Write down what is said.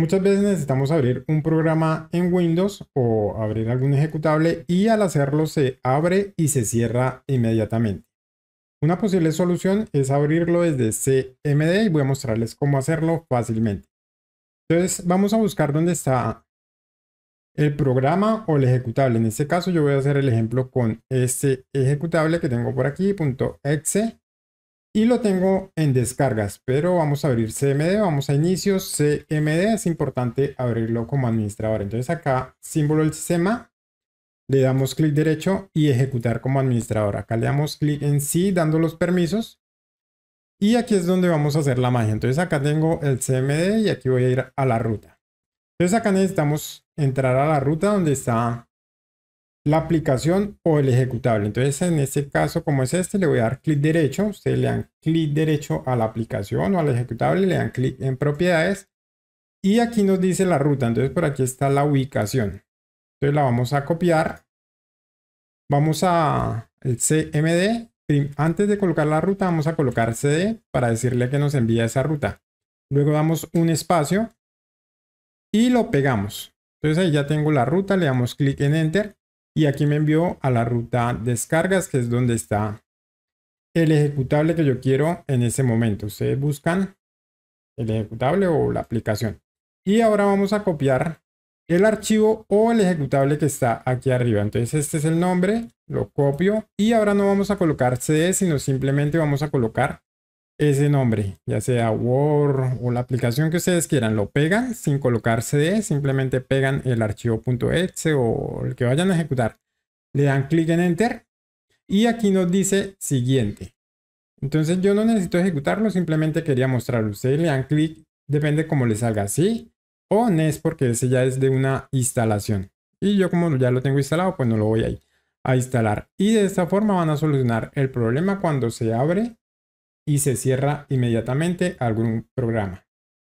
Muchas veces necesitamos abrir un programa en Windows o abrir algún ejecutable y al hacerlo se abre y se cierra inmediatamente. Una posible solución es abrirlo desde CMD y voy a mostrarles cómo hacerlo fácilmente. Entonces vamos a buscar dónde está el programa o el ejecutable. En este caso yo voy a hacer el ejemplo con este ejecutable que tengo por aquí, .exe y lo tengo en descargas, pero vamos a abrir CMD, vamos a inicios, CMD, es importante abrirlo como administrador. Entonces acá, símbolo del sistema, le damos clic derecho y ejecutar como administrador. Acá le damos clic en sí, dando los permisos. Y aquí es donde vamos a hacer la magia. Entonces acá tengo el CMD y aquí voy a ir a la ruta. Entonces acá necesitamos entrar a la ruta donde está la aplicación o el ejecutable. Entonces, en este caso, como es este, le voy a dar clic derecho. Ustedes le dan clic derecho a la aplicación o al ejecutable, le dan clic en propiedades. Y aquí nos dice la ruta. Entonces, por aquí está la ubicación. Entonces, la vamos a copiar. Vamos a el CMD. Antes de colocar la ruta, vamos a colocar CD para decirle que nos envía esa ruta. Luego damos un espacio y lo pegamos. Entonces ahí ya tengo la ruta, le damos clic en Enter y aquí me envió a la ruta descargas que es donde está el ejecutable que yo quiero en ese momento. Ustedes buscan el ejecutable o la aplicación. Y ahora vamos a copiar el archivo o el ejecutable que está aquí arriba. Entonces este es el nombre, lo copio y ahora no vamos a colocar CD, sino simplemente vamos a colocar ese nombre, ya sea Word o la aplicación que ustedes quieran, lo pegan sin colocar CD, simplemente pegan el archivo .exe o el que vayan a ejecutar. Le dan clic en Enter y aquí nos dice siguiente. Entonces yo no necesito ejecutarlo, simplemente quería mostrarlo. Ustedes le dan clic, depende cómo le salga, sí o es porque ese ya es de una instalación. Y yo como ya lo tengo instalado, pues no lo voy a, a instalar. Y de esta forma van a solucionar el problema cuando se abre y se cierra inmediatamente algún programa.